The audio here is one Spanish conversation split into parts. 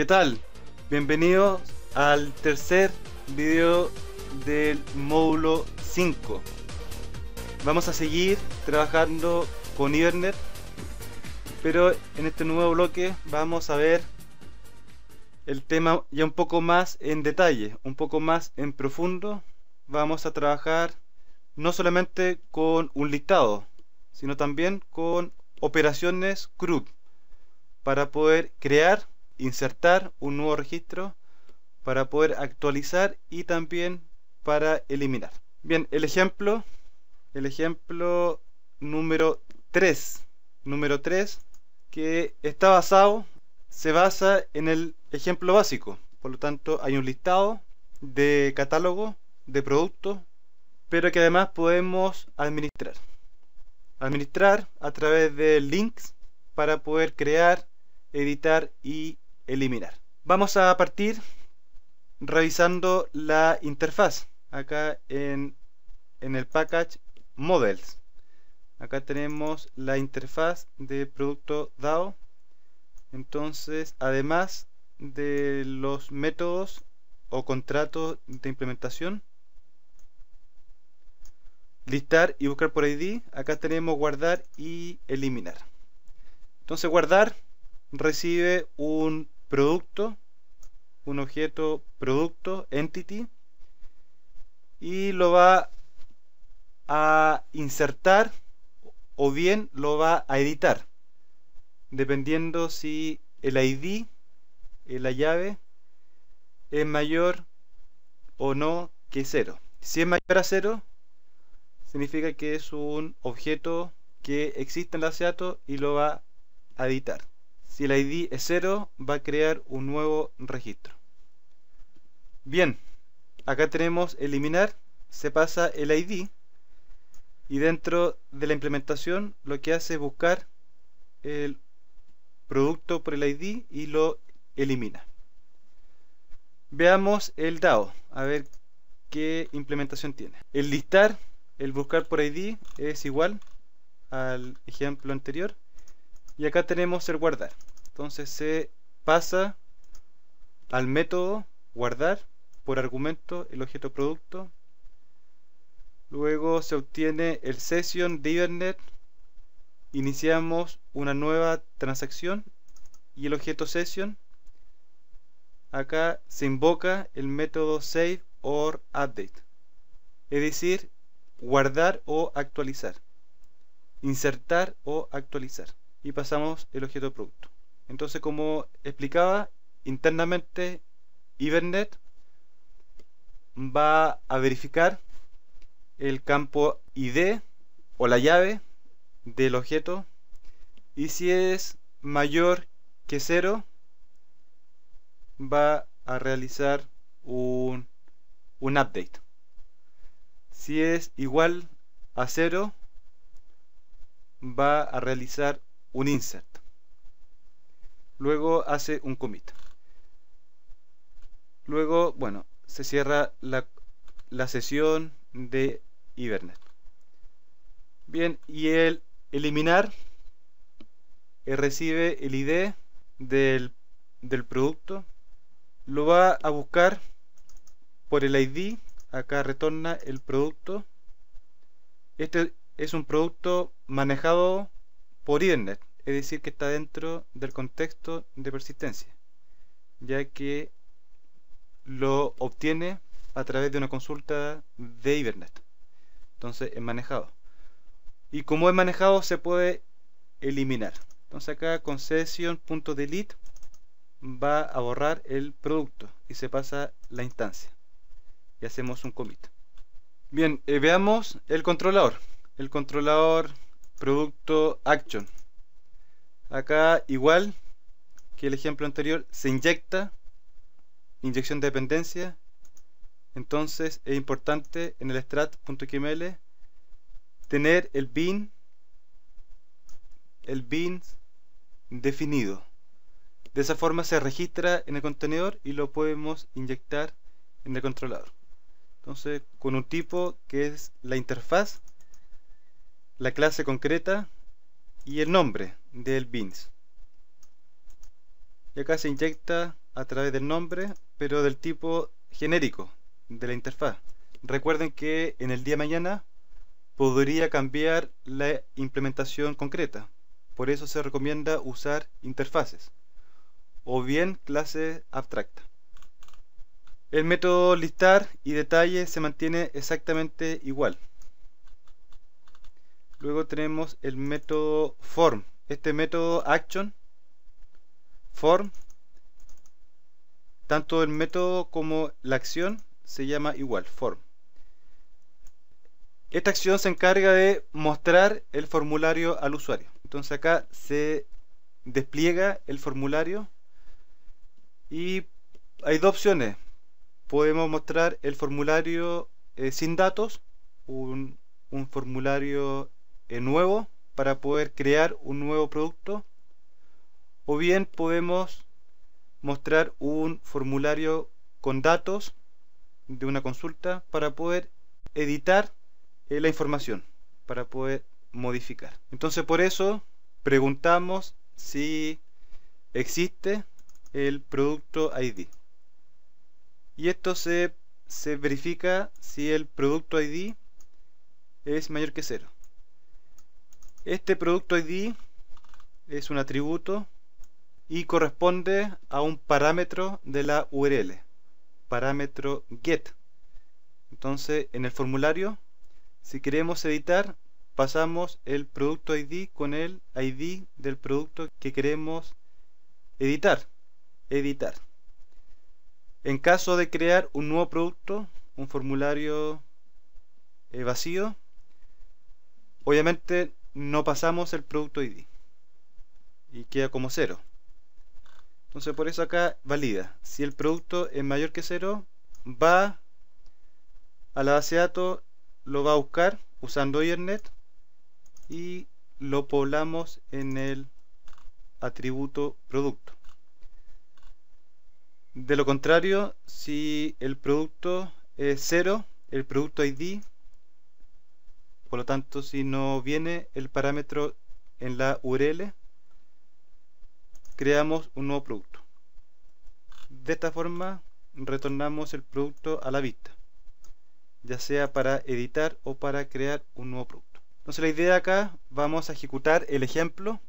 ¿Qué tal? Bienvenidos al tercer video del módulo 5. Vamos a seguir trabajando con Ibernet, pero en este nuevo bloque vamos a ver el tema ya un poco más en detalle, un poco más en profundo. Vamos a trabajar no solamente con un listado, sino también con operaciones CRUD para poder crear insertar un nuevo registro para poder actualizar y también para eliminar. Bien, el ejemplo, el ejemplo número 3, número 3 que está basado, se basa en el ejemplo básico. Por lo tanto, hay un listado de catálogo de productos, pero que además podemos administrar. Administrar a través de links para poder crear, editar y eliminar. Vamos a partir revisando la interfaz. Acá en, en el package models. Acá tenemos la interfaz de producto DAO. Entonces, además de los métodos o contratos de implementación, listar y buscar por ID. Acá tenemos guardar y eliminar. Entonces guardar recibe un producto, un objeto producto, entity, y lo va a insertar o bien lo va a editar, dependiendo si el ID, eh, la llave, es mayor o no que 0. Si es mayor a 0, significa que es un objeto que existe en la SEATO y lo va a editar. Si el ID es cero va a crear un nuevo registro. Bien, acá tenemos eliminar, se pasa el ID y dentro de la implementación lo que hace es buscar el producto por el ID y lo elimina. Veamos el DAO, a ver qué implementación tiene. El listar, el buscar por ID es igual al ejemplo anterior y acá tenemos el guardar. Entonces se pasa al método guardar por argumento el objeto producto. Luego se obtiene el session de Iniciamos una nueva transacción y el objeto session. Acá se invoca el método save or update, es decir, guardar o actualizar, insertar o actualizar. Y pasamos el objeto producto. Entonces, como explicaba, internamente Ibernet va a verificar el campo ID o la llave del objeto y si es mayor que 0 va a realizar un, un update si es igual a cero va a realizar un insert luego hace un commit. Luego, bueno, se cierra la, sesión de Hibernate. Bien, y el eliminar eh, recibe el ID del, producto, lo va a buscar por el ID, acá retorna el producto. Este es un producto manejado por Internet es decir que está dentro del contexto de persistencia, ya que lo obtiene a través de una consulta de Ibernet. Entonces es manejado. Y como es manejado se puede eliminar. Entonces acá con session.delete va a borrar el producto y se pasa la instancia. Y hacemos un commit. Bien, eh, veamos el controlador. El controlador producto action Acá igual que el ejemplo anterior, se inyecta, inyección de dependencia. Entonces es importante en el strat.xml tener el bin el bin definido. De esa forma se registra en el contenedor y lo podemos inyectar en el controlador. Entonces, con un tipo que es la interfaz, la clase concreta y el nombre del bins y acá se inyecta a través del nombre pero del tipo genérico de la interfaz recuerden que en el día de mañana podría cambiar la implementación concreta por eso se recomienda usar interfaces o bien clase abstracta el método listar y detalle se mantiene exactamente igual luego tenemos el método form este método action form tanto el método como la acción se llama igual form esta acción se encarga de mostrar el formulario al usuario entonces acá se despliega el formulario y hay dos opciones podemos mostrar el formulario eh, sin datos un, un formulario eh, nuevo para poder crear un nuevo producto o bien podemos mostrar un formulario con datos de una consulta para poder editar eh, la información, para poder modificar. Entonces por eso preguntamos si existe el producto ID. Y esto se, se verifica si el producto ID es mayor que cero. Este producto ID es un atributo y corresponde a un parámetro de la URL, parámetro get. Entonces, en el formulario, si queremos editar, pasamos el producto ID con el ID del producto que queremos editar. Editar. En caso de crear un nuevo producto, un formulario eh, vacío, obviamente no pasamos el producto ID y queda como cero entonces por eso acá valida si el producto es mayor que cero va a la base de datos lo va a buscar usando Internet y lo poblamos en el atributo producto de lo contrario si el producto es cero el producto ID por lo tanto, si no viene el parámetro en la URL, creamos un nuevo producto. De esta forma, retornamos el producto a la vista, ya sea para editar o para crear un nuevo producto. Entonces la idea acá, vamos a ejecutar el ejemplo.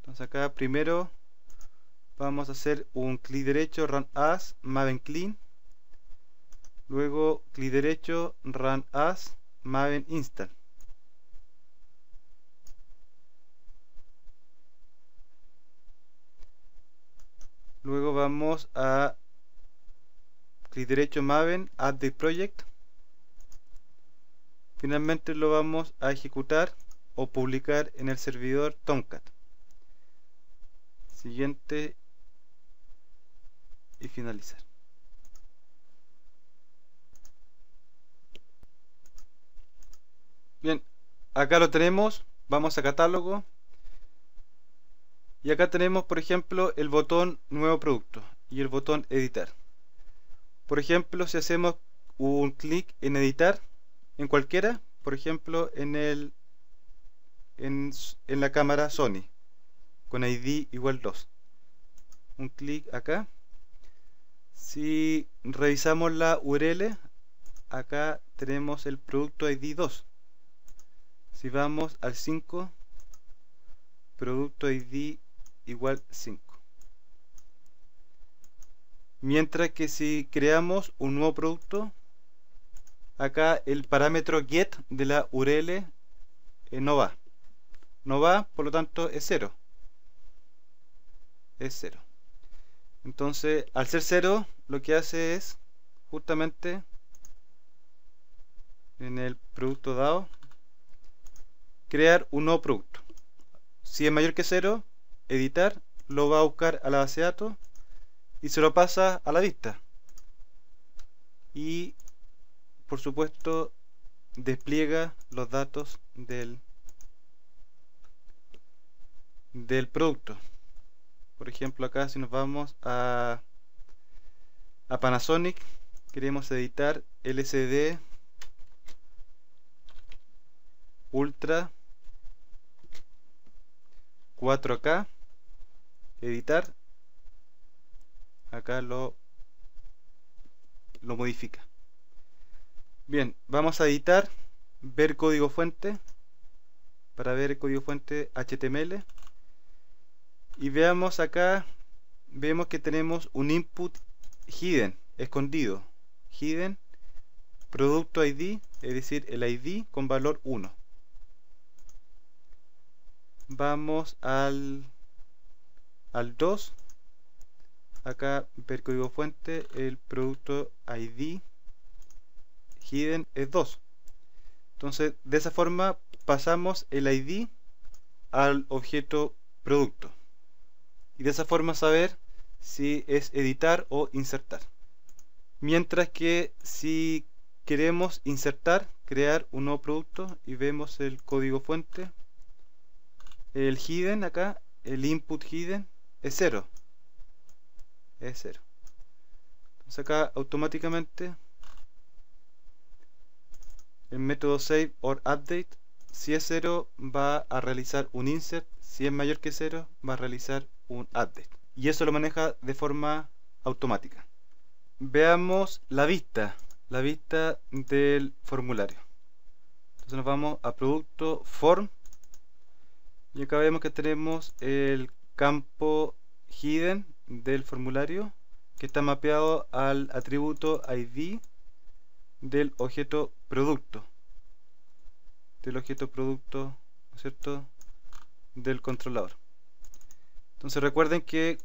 Entonces acá primero vamos a hacer un clic derecho, run as, maven clean. Luego clic derecho, run as maven install luego vamos a clic derecho maven add the project finalmente lo vamos a ejecutar o publicar en el servidor Tomcat siguiente y finalizar Bien, acá lo tenemos. Vamos a catálogo. Y acá tenemos, por ejemplo, el botón Nuevo Producto y el botón Editar. Por ejemplo, si hacemos un clic en Editar, en cualquiera, por ejemplo, en, el, en, la cámara Sony, con ID igual 2. Un clic acá. Si revisamos la URL, acá tenemos el producto ID 2. Si vamos al 5, producto ID igual 5. Mientras que si creamos un nuevo producto, acá el parámetro get de la URL eh, no va. No va, por lo tanto es 0. Es 0. Entonces, al ser 0, lo que hace es justamente en el producto dado crear un nuevo producto. Si es mayor que cero editar, lo va a buscar a la base de datos y se lo pasa a la vista. Y por supuesto despliega los datos del, del producto. Por ejemplo acá si nos vamos a, a Panasonic, queremos editar LCD Ultra 4 acá, editar, acá lo, lo modifica. Bien, vamos a editar, ver código fuente, para ver el código fuente HTML, y veamos acá, vemos que tenemos un input hidden, escondido, hidden, producto ID, es decir, el ID con valor 1 vamos al al 2 acá ver código fuente el producto id hidden es 2 entonces de esa forma pasamos el id al objeto producto y de esa forma saber si es editar o insertar mientras que si queremos insertar crear un nuevo producto y vemos el código fuente el hidden acá, el input hidden es cero Es cero Entonces acá automáticamente el método save or update, si es cero va a realizar un insert, si es mayor que cero va a realizar un update. Y eso lo maneja de forma automática. Veamos la vista, la vista del formulario. Entonces nos vamos a producto form y acá vemos que tenemos el campo hidden del formulario que está mapeado al atributo id del objeto producto del objeto producto cierto? del controlador entonces recuerden que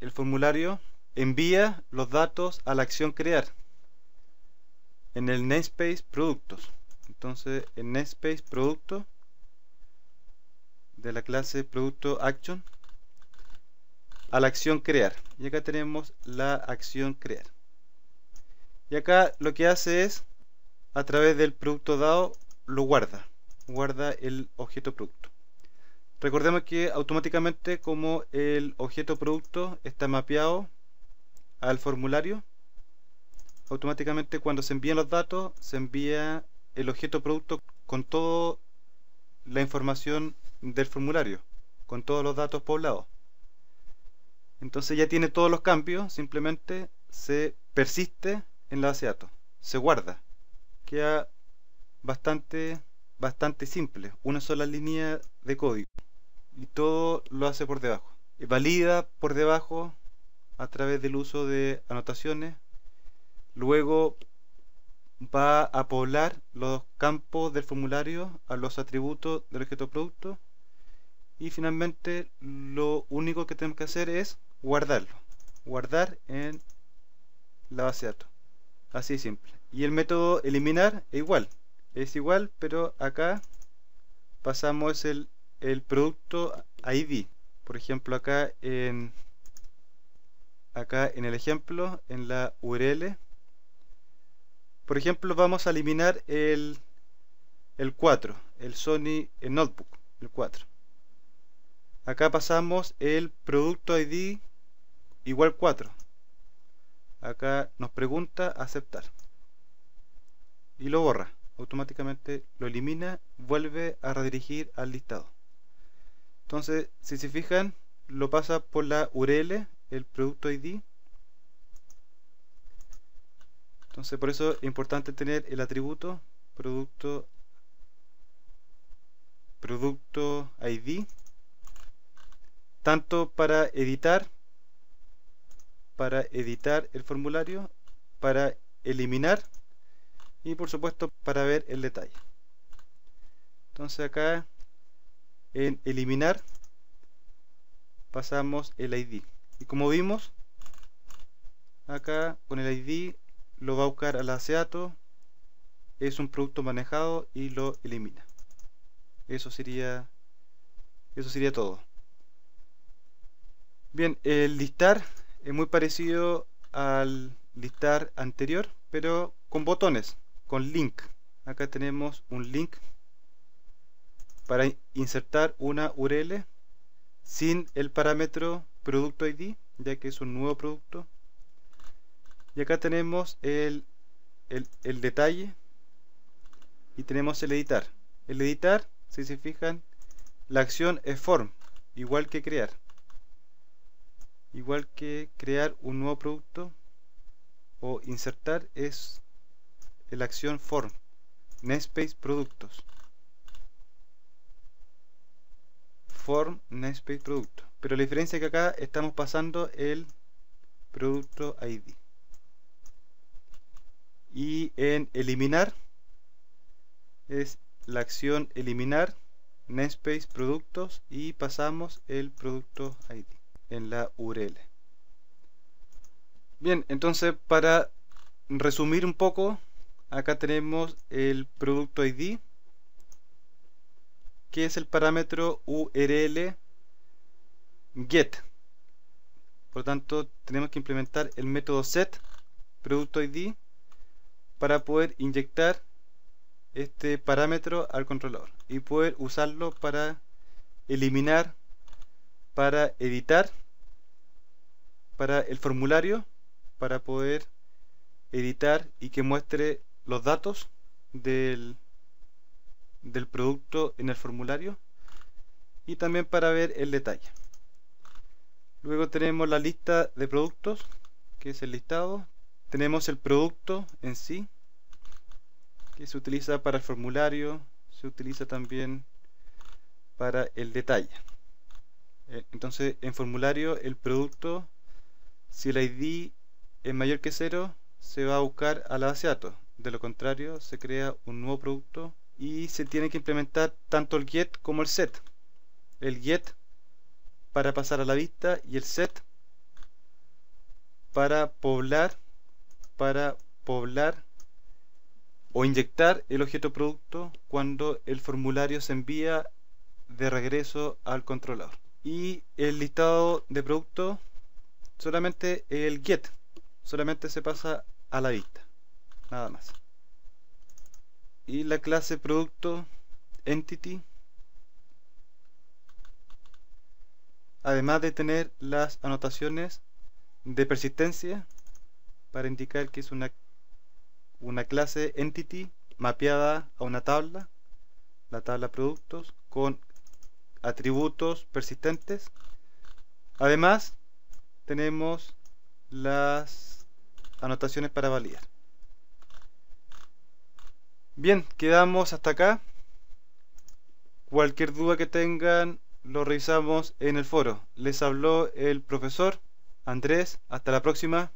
el formulario envía los datos a la acción crear en el namespace productos entonces en namespace producto de la clase producto action a la acción crear y acá tenemos la acción crear y acá lo que hace es a través del producto dado lo guarda guarda el objeto producto recordemos que automáticamente como el objeto producto está mapeado al formulario automáticamente cuando se envían los datos se envía el objeto producto con toda la información del formulario con todos los datos poblados. Entonces ya tiene todos los cambios, simplemente se persiste en la base de datos, se guarda. Queda bastante, bastante simple, una sola línea de código y todo lo hace por debajo. Valida por debajo a través del uso de anotaciones, luego va a poblar los campos del formulario a los atributos del objeto producto y finalmente lo único que tenemos que hacer es guardarlo guardar en la base de datos así simple y el método eliminar es igual es igual pero acá pasamos el, producto id por ejemplo acá en acá en el ejemplo en la url por ejemplo vamos a eliminar el el 4 el sony el notebook el 4 acá pasamos el producto ID igual 4 acá nos pregunta aceptar y lo borra automáticamente lo elimina vuelve a redirigir al listado entonces si se fijan lo pasa por la URL el producto ID entonces por eso es importante tener el atributo producto producto ID tanto para editar para editar el formulario para eliminar y por supuesto para ver el detalle entonces acá en eliminar pasamos el id y como vimos acá con el id lo va a buscar al aseato es un producto manejado y lo elimina eso sería eso sería todo Bien, el listar es muy parecido al listar anterior, pero con botones, con link. Acá tenemos un link para insertar una URL sin el parámetro producto ID, ya que es un nuevo producto. Y acá tenemos el, el, detalle y tenemos el editar. El editar, si se fijan, la acción es form, igual que crear igual que crear un nuevo producto o insertar es la acción form namespace productos form namespace producto pero la diferencia es que acá estamos pasando el producto id y en eliminar es la acción eliminar namespace productos y pasamos el producto id en la URL. Bien, entonces para resumir un poco, acá tenemos el producto ID, que es el parámetro URL get. Por tanto, tenemos que implementar el método set producto ID para poder inyectar este parámetro al controlador y poder usarlo para eliminar, para editar para el formulario para poder editar y que muestre los datos del, del producto en el formulario y también para ver el detalle luego tenemos la lista de productos que es el listado tenemos el producto en sí que se utiliza para el formulario se utiliza también para el detalle eh, entonces en formulario el producto si el ID es mayor que 0, se va a buscar a la base de datos. De lo contrario, se crea un nuevo producto y se tiene que implementar tanto el get como el set. El get para pasar a la vista y el set para poblar para poblar o inyectar el objeto producto cuando el formulario se envía de regreso al controlador. Y el listado de productos solamente el get, solamente se pasa a la vista, nada más. Y la clase producto entity, además de tener las anotaciones de persistencia para indicar que es una, una clase entity mapeada a una tabla, la tabla productos con atributos persistentes. Además, tenemos las anotaciones para validar. Bien, quedamos hasta acá. Cualquier duda que tengan, lo revisamos en el foro. Les habló el profesor Andrés. Hasta la próxima.